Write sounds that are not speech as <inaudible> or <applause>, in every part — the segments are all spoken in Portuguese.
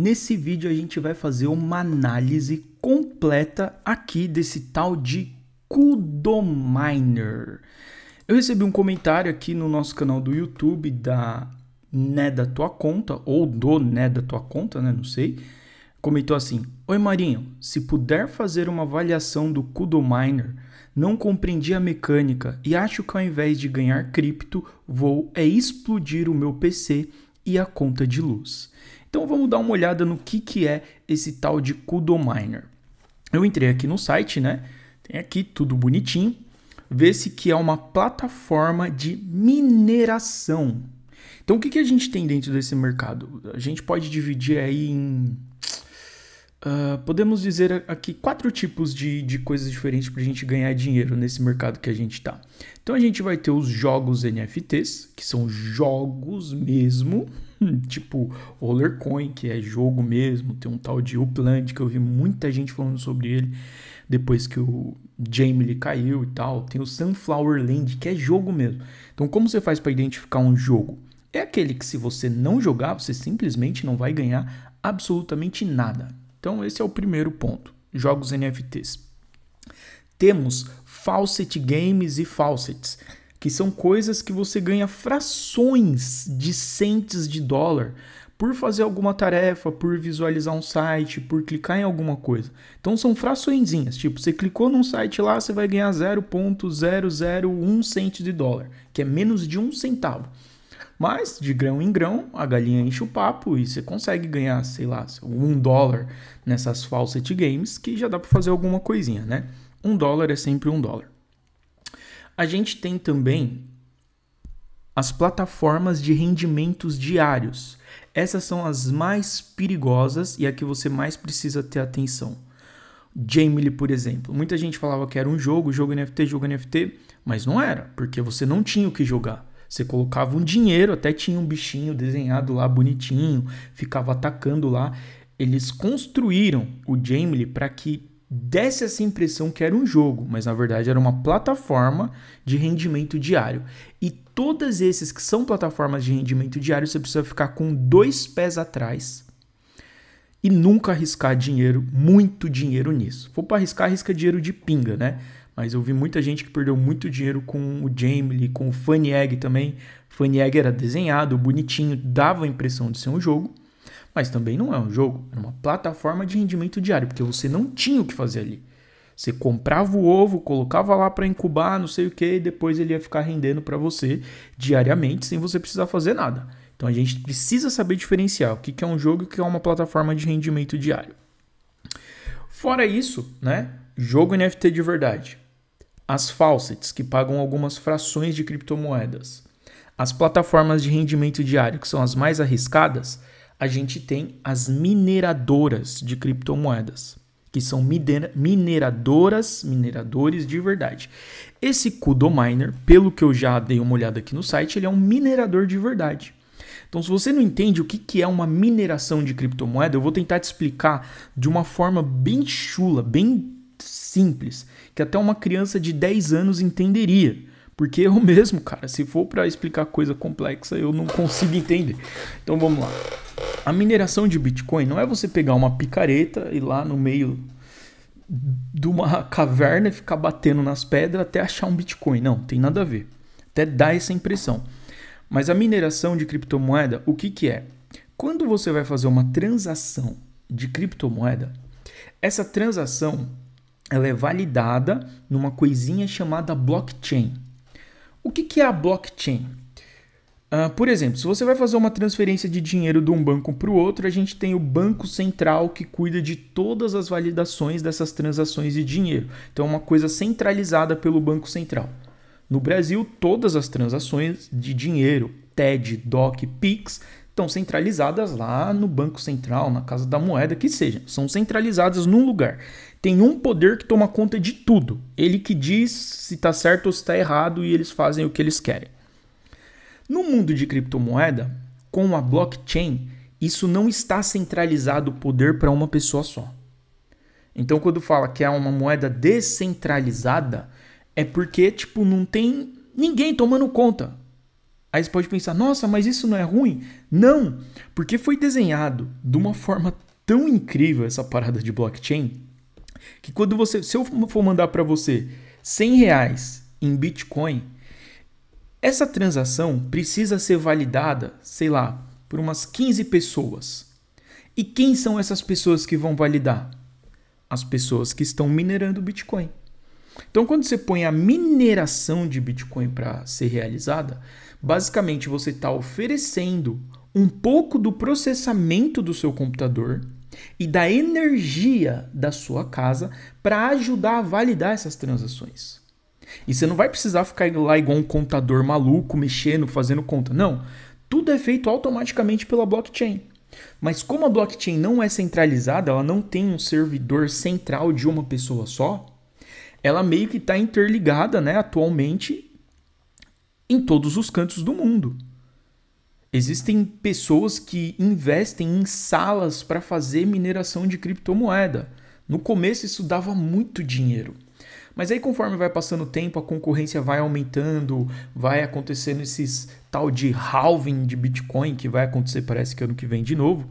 Nesse vídeo a gente vai fazer uma análise completa aqui desse tal de Kudominer. Eu recebi um comentário aqui no nosso canal do YouTube da Né da Tua Conta, ou do Né da Tua Conta, né? Não sei. Comentou assim: Oi Marinho, se puder fazer uma avaliação do Kudominer, não compreendi a mecânica e acho que ao invés de ganhar cripto, vou é explodir o meu PC e a conta de luz. Então vamos dar uma olhada no que, que é esse tal de Kudo Miner. Eu entrei aqui no site, né? Tem aqui tudo bonitinho. Vê-se que é uma plataforma de mineração. Então o que, que a gente tem dentro desse mercado? A gente pode dividir aí em Uh, podemos dizer aqui quatro tipos de, de coisas diferentes para a gente ganhar dinheiro nesse mercado que a gente está. Então a gente vai ter os jogos NFTs, que são jogos mesmo, <laughs> tipo Rollercoin, que é jogo mesmo, tem um tal de Upland, que eu vi muita gente falando sobre ele depois que o Jamie ele caiu e tal. Tem o Sunflower Land, que é jogo mesmo. Então como você faz para identificar um jogo? É aquele que se você não jogar, você simplesmente não vai ganhar absolutamente nada. Então, esse é o primeiro ponto: jogos NFTs. Temos Fawcett Games e faucets, que são coisas que você ganha frações de centes de dólar por fazer alguma tarefa, por visualizar um site, por clicar em alguma coisa. Então são fraçõezinhas, tipo, você clicou num site lá, você vai ganhar 0.001 cento de dólar, que é menos de um centavo. Mas de grão em grão, a galinha enche o papo e você consegue ganhar, sei lá, um dólar nessas falsity games que já dá para fazer alguma coisinha, né? Um dólar é sempre um dólar. A gente tem também as plataformas de rendimentos diários. Essas são as mais perigosas e a que você mais precisa ter atenção. Jamily, por exemplo. Muita gente falava que era um jogo, jogo NFT, jogo NFT, mas não era, porque você não tinha o que jogar. Você colocava um dinheiro, até tinha um bichinho desenhado lá bonitinho, ficava atacando lá. Eles construíram o Jamily para que desse essa impressão que era um jogo, mas na verdade era uma plataforma de rendimento diário. E todas esses que são plataformas de rendimento diário, você precisa ficar com dois pés atrás e nunca arriscar dinheiro, muito dinheiro nisso. Vou para arriscar, arrisca dinheiro de pinga, né? Mas eu vi muita gente que perdeu muito dinheiro com o Jamie, com o Funny Egg também. Funny Egg era desenhado, bonitinho, dava a impressão de ser um jogo, mas também não é um jogo, era uma plataforma de rendimento diário, porque você não tinha o que fazer ali. Você comprava o ovo, colocava lá para incubar, não sei o que, e depois ele ia ficar rendendo para você diariamente sem você precisar fazer nada. Então a gente precisa saber diferenciar o que é um jogo e o que é uma plataforma de rendimento diário. Fora isso, né? Jogo NFT de verdade as faucets, que pagam algumas frações de criptomoedas. As plataformas de rendimento diário, que são as mais arriscadas, a gente tem as mineradoras de criptomoedas, que são mineradoras, mineradores de verdade. Esse Kudo Miner, pelo que eu já dei uma olhada aqui no site, ele é um minerador de verdade. Então, se você não entende o que é uma mineração de criptomoeda, eu vou tentar te explicar de uma forma bem chula, bem simples, que até uma criança de 10 anos entenderia. Porque eu <laughs> mesmo, cara, se for para explicar coisa complexa, eu não consigo entender. Então vamos lá. A mineração de Bitcoin não é você pegar uma picareta e lá no meio de uma caverna e ficar batendo nas pedras até achar um Bitcoin. Não, tem nada a ver. Até dá essa impressão. Mas a mineração de criptomoeda, o que, que é? Quando você vai fazer uma transação de criptomoeda, essa transação ela é validada numa coisinha chamada blockchain. O que, que é a blockchain? Uh, por exemplo, se você vai fazer uma transferência de dinheiro de um banco para o outro, a gente tem o Banco Central que cuida de todas as validações dessas transações de dinheiro. Então, é uma coisa centralizada pelo Banco Central. No Brasil, todas as transações de dinheiro, TED, DOC, PIX, estão centralizadas lá no Banco Central, na Casa da Moeda, que seja. São centralizadas num lugar. Tem um poder que toma conta de tudo. Ele que diz se está certo ou se está errado e eles fazem o que eles querem. No mundo de criptomoeda, com a blockchain, isso não está centralizado o poder para uma pessoa só. Então, quando fala que é uma moeda descentralizada, é porque tipo não tem ninguém tomando conta. Aí você pode pensar, nossa, mas isso não é ruim? Não, porque foi desenhado de uma forma tão incrível essa parada de blockchain que quando você, se eu for mandar para você 100 reais em Bitcoin, essa transação precisa ser validada, sei lá, por umas 15 pessoas. E quem são essas pessoas que vão validar? As pessoas que estão minerando Bitcoin. Então, quando você põe a mineração de Bitcoin para ser realizada, Basicamente, você está oferecendo um pouco do processamento do seu computador e da energia da sua casa para ajudar a validar essas transações. E você não vai precisar ficar lá igual um contador maluco, mexendo, fazendo conta. Não. Tudo é feito automaticamente pela blockchain. Mas como a blockchain não é centralizada, ela não tem um servidor central de uma pessoa só, ela meio que está interligada né, atualmente em todos os cantos do mundo. Existem pessoas que investem em salas para fazer mineração de criptomoeda. No começo isso dava muito dinheiro. Mas aí conforme vai passando o tempo, a concorrência vai aumentando, vai acontecendo esses tal de halving de Bitcoin que vai acontecer parece que ano que vem de novo,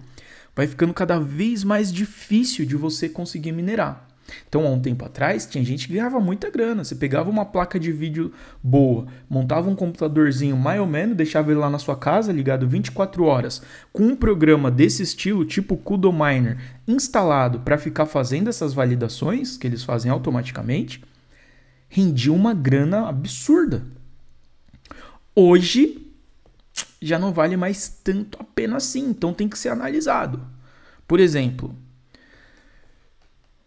vai ficando cada vez mais difícil de você conseguir minerar. Então, há um tempo atrás, tinha gente que ganhava muita grana. Você pegava uma placa de vídeo boa, montava um computadorzinho mais ou menos, deixava ele lá na sua casa, ligado 24 horas, com um programa desse estilo, tipo Kudo Miner, instalado para ficar fazendo essas validações, que eles fazem automaticamente, rendia uma grana absurda. Hoje, já não vale mais tanto a pena assim, então tem que ser analisado. Por exemplo,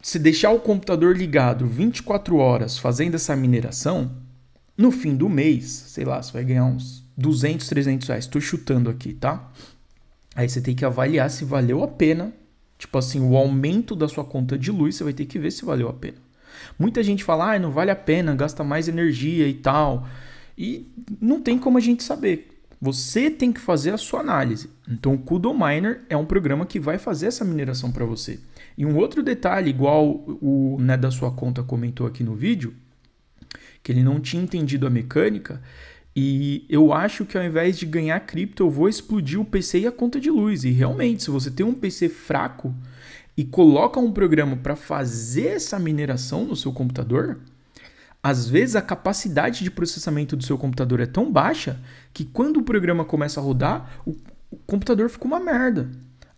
se deixar o computador ligado 24 horas fazendo essa mineração, no fim do mês, sei lá, você vai ganhar uns 200, 300 reais. Estou chutando aqui, tá? Aí você tem que avaliar se valeu a pena. Tipo assim, o aumento da sua conta de luz, você vai ter que ver se valeu a pena. Muita gente fala, ah, não vale a pena, gasta mais energia e tal. E não tem como a gente saber. Você tem que fazer a sua análise. Então, o Kudo Miner é um programa que vai fazer essa mineração para você. E um outro detalhe, igual o né, da sua conta comentou aqui no vídeo, que ele não tinha entendido a mecânica, e eu acho que ao invés de ganhar cripto, eu vou explodir o PC e a conta de luz. E realmente, se você tem um PC fraco e coloca um programa para fazer essa mineração no seu computador, às vezes a capacidade de processamento do seu computador é tão baixa que quando o programa começa a rodar, o, o computador fica uma merda.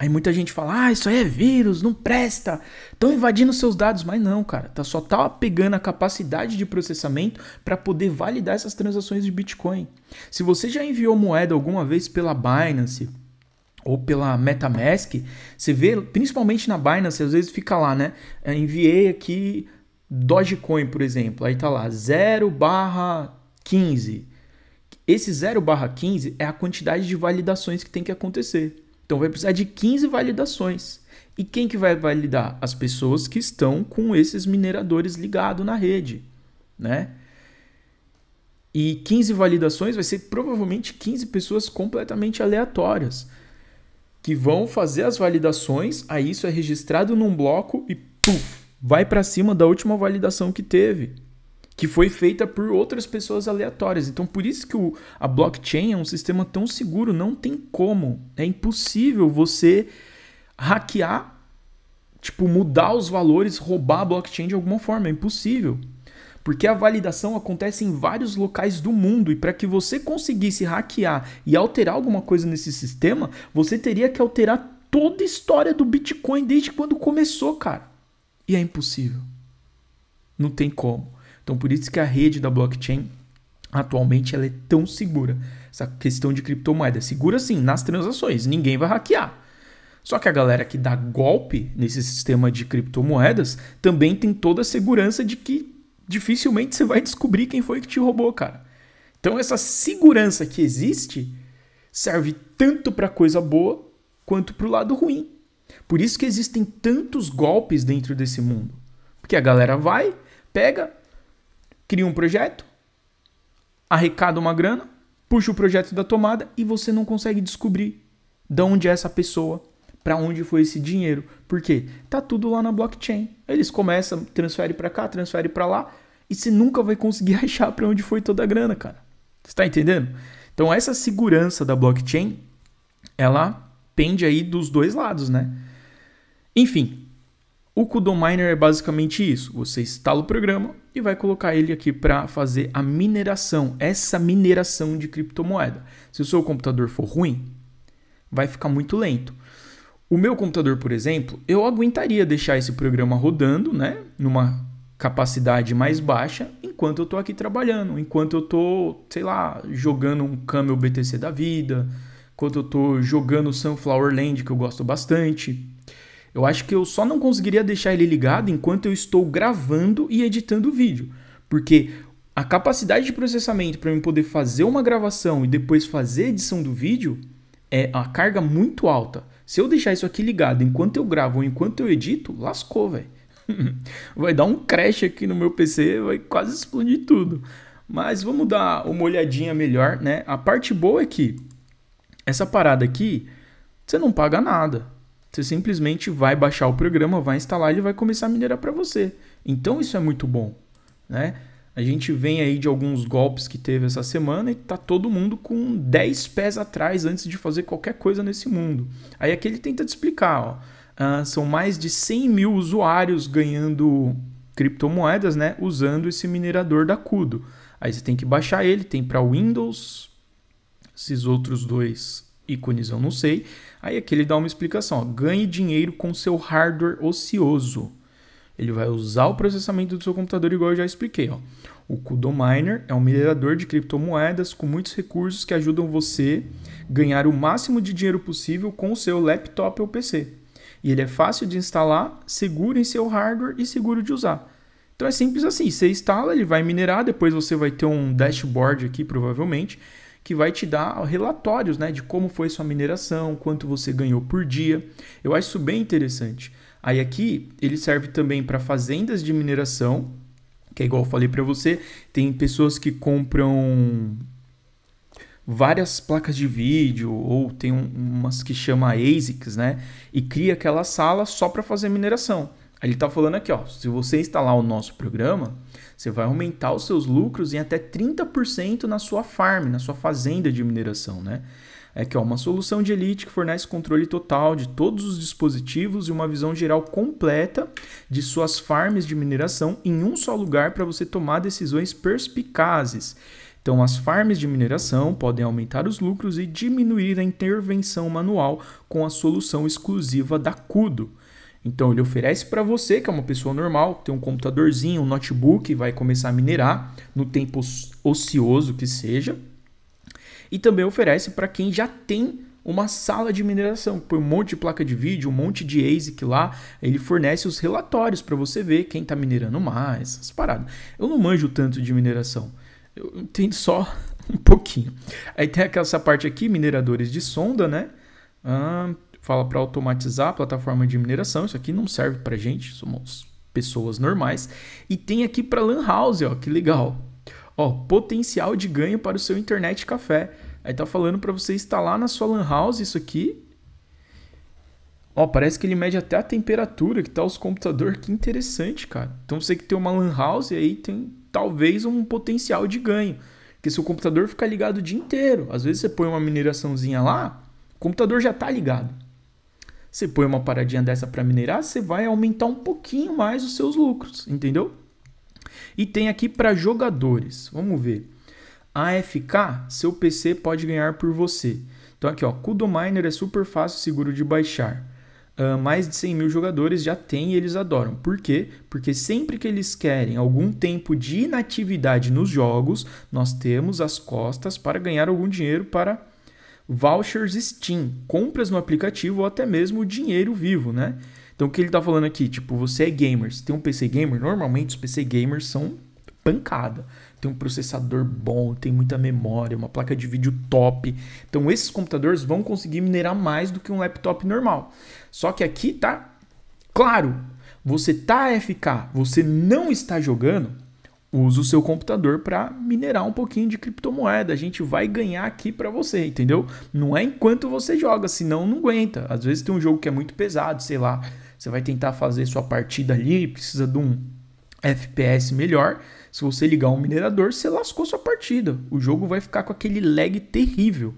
Aí muita gente fala, ah, isso aí é vírus, não presta, estão invadindo seus dados. Mas não, cara, tá só tá pegando a capacidade de processamento para poder validar essas transações de Bitcoin. Se você já enviou moeda alguma vez pela Binance ou pela MetaMask, você vê, principalmente na Binance, às vezes fica lá, né? É, enviei aqui Dogecoin, por exemplo, aí tá lá 0 15. Esse 0 15 é a quantidade de validações que tem que acontecer. Então vai precisar de 15 validações. E quem que vai validar? As pessoas que estão com esses mineradores ligados na rede, né? E 15 validações vai ser provavelmente 15 pessoas completamente aleatórias que vão fazer as validações, aí isso é registrado num bloco e puf, vai para cima da última validação que teve que foi feita por outras pessoas aleatórias. Então, por isso que o, a blockchain é um sistema tão seguro, não tem como. É impossível você hackear, tipo, mudar os valores, roubar a blockchain de alguma forma. É impossível. Porque a validação acontece em vários locais do mundo e para que você conseguisse hackear e alterar alguma coisa nesse sistema, você teria que alterar toda a história do Bitcoin desde quando começou, cara. E é impossível. Não tem como. Então por isso que a rede da blockchain atualmente ela é tão segura. Essa questão de criptomoeda segura sim nas transações, ninguém vai hackear. Só que a galera que dá golpe nesse sistema de criptomoedas também tem toda a segurança de que dificilmente você vai descobrir quem foi que te roubou, cara. Então essa segurança que existe serve tanto para coisa boa quanto para o lado ruim. Por isso que existem tantos golpes dentro desse mundo. Porque a galera vai, pega, cria um projeto, arrecada uma grana, puxa o projeto da tomada e você não consegue descobrir de onde é essa pessoa, para onde foi esse dinheiro. Por quê? Tá tudo lá na blockchain. Eles começam, transfere para cá, transfere para lá e você nunca vai conseguir <laughs> achar para onde foi toda a grana, cara. Você tá entendendo? Então essa segurança da blockchain, ela pende aí dos dois lados, né? Enfim, o Kudominer é basicamente isso. Você instala o programa e vai colocar ele aqui para fazer a mineração, essa mineração de criptomoeda. Se o seu computador for ruim, vai ficar muito lento. O meu computador, por exemplo, eu aguentaria deixar esse programa rodando, né, numa capacidade mais baixa, enquanto eu estou aqui trabalhando, enquanto eu estou, sei lá, jogando um Camel BTC da vida, enquanto eu estou jogando Sunflower Land, que eu gosto bastante. Eu acho que eu só não conseguiria deixar ele ligado enquanto eu estou gravando e editando o vídeo, porque a capacidade de processamento para eu poder fazer uma gravação e depois fazer a edição do vídeo é a carga muito alta. Se eu deixar isso aqui ligado enquanto eu gravo ou enquanto eu edito, lascou, velho. <laughs> vai dar um crash aqui no meu PC, vai quase explodir tudo. Mas vamos dar uma olhadinha melhor, né? A parte boa é que essa parada aqui, você não paga nada. Você simplesmente vai baixar o programa, vai instalar, ele vai começar a minerar para você. Então isso é muito bom, né? A gente vem aí de alguns golpes que teve essa semana e tá todo mundo com 10 pés atrás antes de fazer qualquer coisa nesse mundo. Aí aqui ele tenta te explicar, ó. Uh, são mais de 100 mil usuários ganhando criptomoedas, né? Usando esse minerador da Cudo. Aí você tem que baixar ele, tem para Windows, esses outros dois ícones eu não sei. Aí aqui ele dá uma explicação, ó, ganhe dinheiro com seu hardware ocioso. Ele vai usar o processamento do seu computador igual eu já expliquei. Ó. O Kudo Miner é um minerador de criptomoedas com muitos recursos que ajudam você ganhar o máximo de dinheiro possível com o seu laptop ou PC. E ele é fácil de instalar, seguro em seu hardware e seguro de usar. Então é simples assim, você instala, ele vai minerar, depois você vai ter um dashboard aqui provavelmente, que vai te dar relatórios né, de como foi sua mineração, quanto você ganhou por dia. Eu acho isso bem interessante. Aí aqui ele serve também para fazendas de mineração, que é igual eu falei para você, tem pessoas que compram várias placas de vídeo ou tem um, umas que chama ASICs, né? E cria aquela sala só para fazer mineração. Ele está falando aqui, ó, se você instalar o nosso programa, você vai aumentar os seus lucros em até 30% na sua farm, na sua fazenda de mineração, né? É que é uma solução de elite que fornece controle total de todos os dispositivos e uma visão geral completa de suas farms de mineração em um só lugar para você tomar decisões perspicazes. Então, as farms de mineração podem aumentar os lucros e diminuir a intervenção manual com a solução exclusiva da CUDO. Então ele oferece para você, que é uma pessoa normal, tem um computadorzinho, um notebook, vai começar a minerar no tempo ocioso que seja. E também oferece para quem já tem uma sala de mineração, põe um monte de placa de vídeo, um monte de ASIC lá, ele fornece os relatórios para você ver quem está minerando mais, essas paradas. Eu não manjo tanto de mineração, eu entendo só <laughs> um pouquinho. Aí tem essa parte aqui, mineradores de sonda, né? Ah, fala para automatizar a plataforma de mineração. Isso aqui não serve para gente, somos pessoas normais. E tem aqui para Lan House, ó, que legal. Ó, potencial de ganho para o seu internet café. Aí tá falando para você instalar na sua Lan House isso aqui. Ó, parece que ele mede até a temperatura que tá os computadores. Que interessante, cara. Então você que tem uma Lan House aí tem talvez um potencial de ganho. Porque seu computador fica ligado o dia inteiro. Às vezes você põe uma mineraçãozinha lá, o computador já tá ligado. Você põe uma paradinha dessa para minerar, você vai aumentar um pouquinho mais os seus lucros, entendeu? E tem aqui para jogadores. Vamos ver. AFK, seu PC pode ganhar por você. Então aqui, ó, Kudo Miner é super fácil e seguro de baixar. Uh, mais de 100 mil jogadores já tem e eles adoram. Por quê? Porque sempre que eles querem algum tempo de inatividade nos jogos, nós temos as costas para ganhar algum dinheiro para vouchers Steam, compras no aplicativo ou até mesmo dinheiro vivo, né? Então o que ele está falando aqui, tipo, você é gamer, você tem um PC gamer, normalmente os PC gamers são pancada. Tem um processador bom, tem muita memória, uma placa de vídeo top. Então esses computadores vão conseguir minerar mais do que um laptop normal. Só que aqui tá claro, você tá AFK, você não está jogando, usa o seu computador para minerar um pouquinho de criptomoeda. A gente vai ganhar aqui para você, entendeu? Não é enquanto você joga, senão não aguenta. Às vezes tem um jogo que é muito pesado, sei lá, você vai tentar fazer sua partida ali, precisa de um FPS melhor. Se você ligar um minerador, você lascou sua partida. O jogo vai ficar com aquele lag terrível.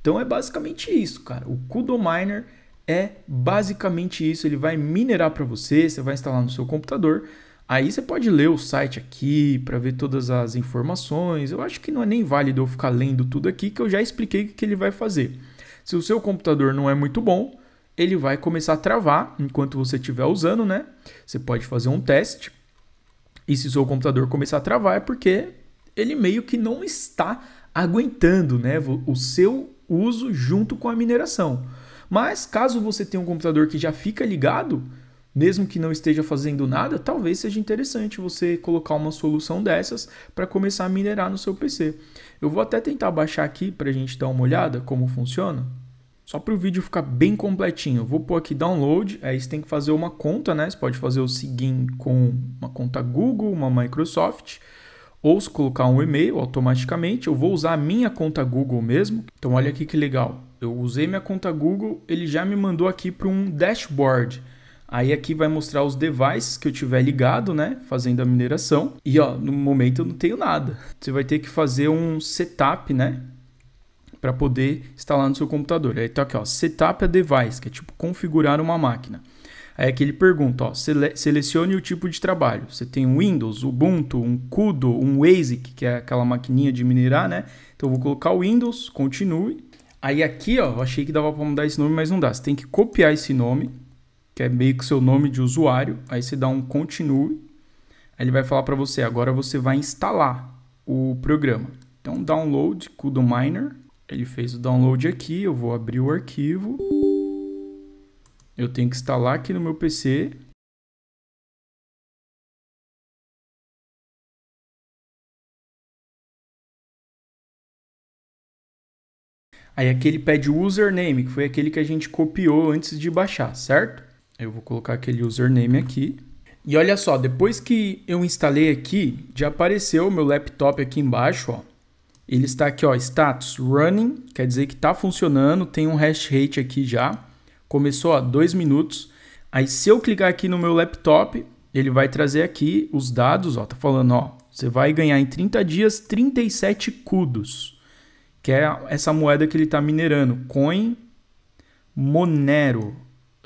Então é basicamente isso, cara. O Kudo Miner é basicamente isso. Ele vai minerar para você, você vai instalar no seu computador Aí você pode ler o site aqui para ver todas as informações. Eu acho que não é nem válido eu ficar lendo tudo aqui, que eu já expliquei o que ele vai fazer. Se o seu computador não é muito bom, ele vai começar a travar enquanto você estiver usando, né? Você pode fazer um teste. E se o seu computador começar a travar, é porque ele meio que não está aguentando né, o seu uso junto com a mineração. Mas caso você tenha um computador que já fica ligado, mesmo que não esteja fazendo nada, talvez seja interessante você colocar uma solução dessas para começar a minerar no seu PC. Eu vou até tentar baixar aqui para a gente dar uma olhada como funciona. Só para o vídeo ficar bem completinho, eu vou pôr aqui download, aí você tem que fazer uma conta, né? Você pode fazer o seguin com uma conta Google, uma Microsoft, ou se colocar um e-mail automaticamente. Eu vou usar a minha conta Google mesmo. Então olha aqui que legal. Eu usei minha conta Google, ele já me mandou aqui para um dashboard. Aí aqui vai mostrar os devices que eu tiver ligado, né, fazendo a mineração. E ó, no momento eu não tenho nada. Você vai ter que fazer um setup, né, para poder instalar no seu computador. Aí tá aqui, ó, setup a device, que é tipo configurar uma máquina. Aí aqui ele pergunta, ó, sele selecione o tipo de trabalho. Você tem um Windows, Ubuntu, um Kudo, um ASIC, que é aquela maquininha de minerar, né? Então eu vou colocar o Windows, continue. Aí aqui, ó, eu achei que dava para mudar esse nome, mas não dá. Você tem que copiar esse nome que é meio que seu nome de usuário. Aí você dá um continue. Aí ele vai falar para você, agora você vai instalar o programa. Então, download Kudo Miner. Ele fez o download aqui, eu vou abrir o arquivo. Eu tenho que instalar aqui no meu PC. Aí aqui ele pede o username, que foi aquele que a gente copiou antes de baixar, certo? Eu vou colocar aquele username aqui. E olha só, depois que eu instalei aqui, já apareceu o meu laptop aqui embaixo, ó. Ele está aqui, ó, status running, quer dizer que está funcionando, tem um hash rate aqui já. Começou a dois minutos. Aí se eu clicar aqui no meu laptop, ele vai trazer aqui os dados, ó, tá falando, ó, você vai ganhar em 30 dias 37 CUDOS, que é essa moeda que ele está minerando, Coin Monero,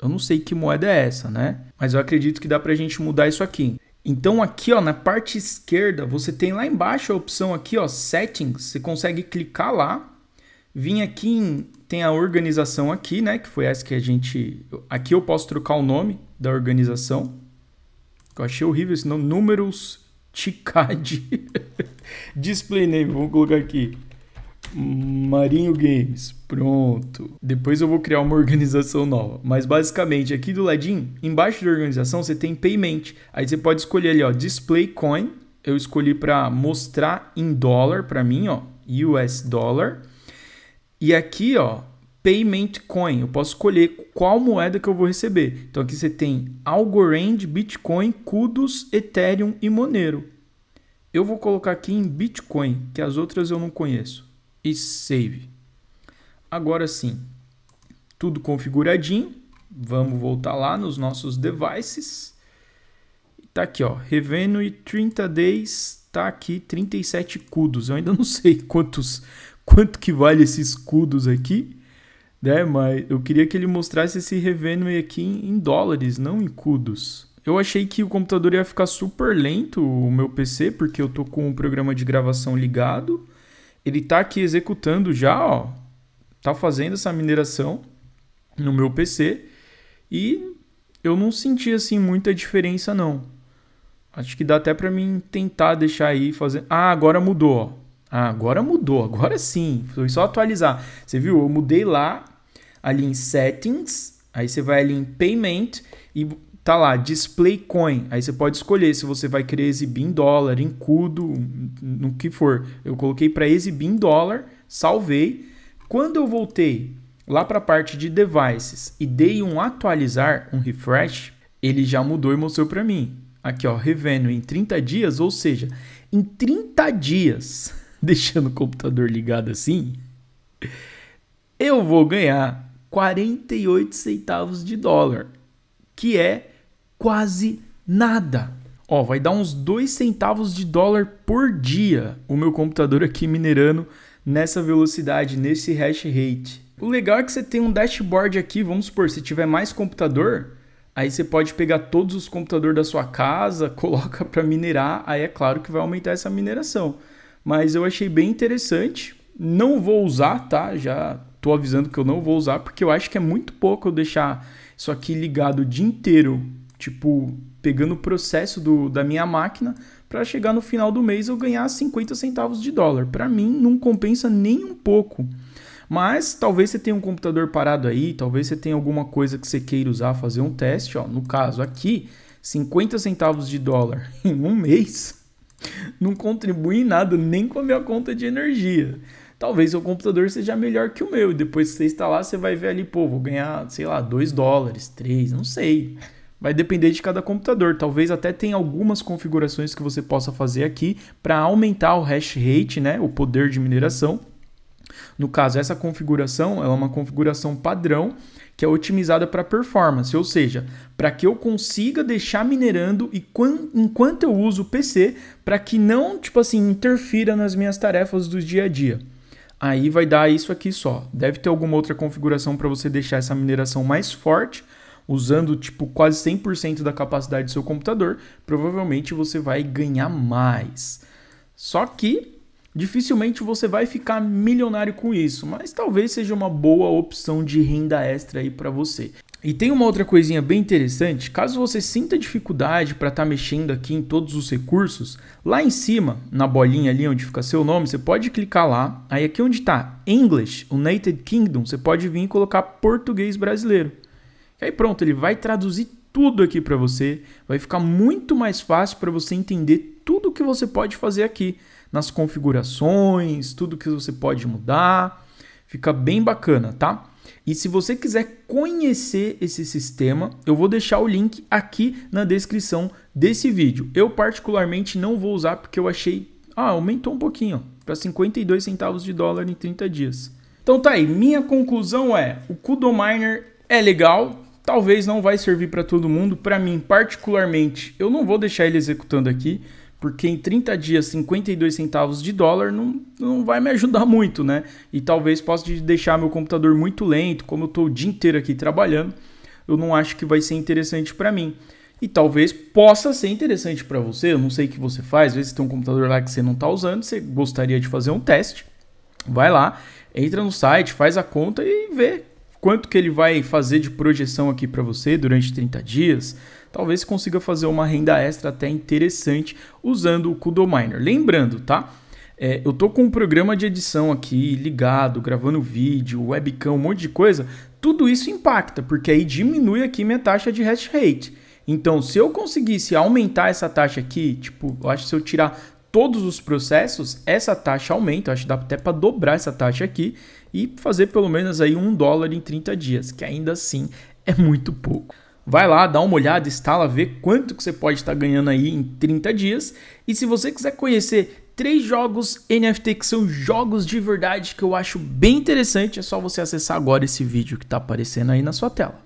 eu não sei que moeda é essa, né? Mas eu acredito que dá para a gente mudar isso aqui. Então aqui ó, na parte esquerda, você tem lá embaixo a opção aqui ó, Settings, você consegue clicar lá. vir aqui em, tem a organização aqui, né, que foi essa que a gente... Aqui eu posso trocar o nome da organização. Eu achei horrível esse nome, números TICAD. <laughs> Display Name, vamos colocar aqui. Marinho Games, pronto. Depois eu vou criar uma <laughs> organização nova. Mas basicamente, aqui do ladinho, embaixo da organização, você tem Payment. Aí você pode escolher ali, ó, Display Coin. Eu escolhi para mostrar em dólar para mim, ó, US Dollar. E aqui, ó, Payment Coin. Eu posso escolher qual moeda que eu vou receber. Então aqui você tem Algorand, Bitcoin, Kudos, Ethereum e Monero. Eu vou colocar aqui em Bitcoin, que as outras eu não conheço e Save. Agora sim, tudo configuradinho. Vamos voltar lá nos nossos devices. Tá aqui, ó, Revenue 30 Days, tá aqui 37 escudos. Eu ainda não <laughs> sei quantos quanto que vale esses escudos aqui, né? Mas eu queria que ele mostrasse esse revenue aqui em dólares, não em cudos. Eu achei que o computador ia ficar super lento, o meu PC, porque eu tô com o programa de gravação ligado ele está aqui executando já, ó, tá fazendo essa mineração no meu PC e eu não senti assim muita diferença não. Acho que dá até para mim tentar deixar aí fazer. Ah, agora mudou. Ah, agora mudou. Agora sim. Foi só atualizar. Você viu? Eu mudei lá ali em settings, aí você vai ali em payment e tá lá, display coin. Aí você pode escolher se você vai querer exibir em dólar, em cudo, no que for. Eu coloquei para exibir em dólar, salvei. Quando eu voltei lá para a parte de devices e dei um atualizar, um refresh, ele já mudou e mostrou para mim. Aqui, ó, revenue em 30 dias, ou seja, em 30 dias, <laughs> deixando o computador ligado assim, eu vou ganhar 48 centavos de dólar, que é quase nada. Ó, vai dar uns 2 centavos de dólar por dia o meu computador aqui minerando nessa velocidade, nesse hash rate. O legal é que você tem um dashboard aqui, vamos supor, se tiver mais computador, aí você pode pegar todos os computadores da sua casa, <laughs> coloca para minerar, aí é claro que vai aumentar essa mineração. Mas eu achei bem interessante, não vou usar, tá? Já tô avisando que eu não vou usar, porque eu acho que é muito pouco eu deixar isso aqui ligado o dia inteiro tipo, pegando o processo do, da minha máquina para chegar no final do mês eu ganhar 50 centavos de dólar. Para mim não compensa nem um pouco. Mas talvez você tenha um computador parado aí, talvez você tenha alguma coisa que você queira usar, fazer um teste. Ó, no caso aqui, 50 centavos de dólar <laughs> em um mês <laughs> não contribui em nada, nem com a minha conta de energia. Talvez seu computador seja melhor que o meu. E depois que você instalar, você vai ver ali, pô, vou ganhar, sei lá, 2 dólares, 3, não sei. Vai depender de cada computador. Talvez até tenha algumas configurações que você possa fazer aqui para aumentar o hash rate, né, o poder de mineração. No caso, essa configuração é uma configuração padrão que é otimizada para performance, ou seja, para que eu consiga deixar minerando e enquanto eu uso o PC, para que não, tipo assim, interfira nas minhas tarefas do dia a dia. Aí vai dar isso aqui só. Deve ter alguma outra configuração para você deixar essa mineração mais forte usando tipo quase 100% da capacidade do seu computador, provavelmente você vai ganhar mais. Só que dificilmente você vai ficar milionário com isso, mas talvez seja uma boa opção de renda extra aí para você. E tem uma outra coisinha bem interessante, caso você sinta dificuldade para estar tá mexendo aqui em todos os recursos, lá em cima, na bolinha ali onde fica seu nome, você pode clicar lá, aí aqui onde está English, United Kingdom, você pode vir e colocar português brasileiro. Aí pronto, ele vai traduzir tudo aqui para você, vai ficar muito mais fácil para você entender tudo que você pode fazer aqui, nas configurações, tudo que você pode mudar. Fica bem bacana, tá? E se você quiser conhecer esse sistema, eu vou deixar o link aqui na descrição desse vídeo. Eu particularmente não vou usar porque eu achei, ah, aumentou um pouquinho, para 52 centavos de dólar em 30 dias. Então tá aí, minha conclusão é, o Kudo Miner é legal, talvez não vai servir para todo mundo, para mim particularmente, eu não vou deixar ele executando aqui, porque em 30 dias 52 centavos de dólar não, não vai me ajudar <laughs> muito, né? E talvez possa deixar meu computador muito lento, como eu estou o dia inteiro aqui trabalhando, eu não acho que vai ser interessante para mim. E talvez possa ser interessante para você, eu não sei o que você faz, às vezes tem um computador lá que você não está usando, você gostaria de fazer um teste, vai lá, entra no site, faz a conta e vê quanto que ele vai fazer de projeção aqui para você durante 30 dias, talvez você consiga fazer uma renda extra até interessante usando o Kudominer. Lembrando, tá? É, eu tô com um programa de edição aqui ligado, gravando vídeo, webcam, um monte de coisa. Tudo isso impacta, porque aí diminui aqui minha taxa de hash rate. Então, se eu conseguisse aumentar essa taxa aqui, tipo, eu acho que se eu tirar todos os processos, essa taxa aumenta, eu acho que dá até para dobrar essa taxa aqui e fazer pelo menos aí um dólar em 30 dias, que ainda assim é muito pouco. Vai lá, dá uma olhada, instala, vê quanto que você pode estar tá ganhando aí em 30 dias. E se você quiser conhecer três jogos NFT que são jogos de verdade que eu acho bem interessante, é só você acessar agora esse vídeo que está aparecendo aí na sua tela.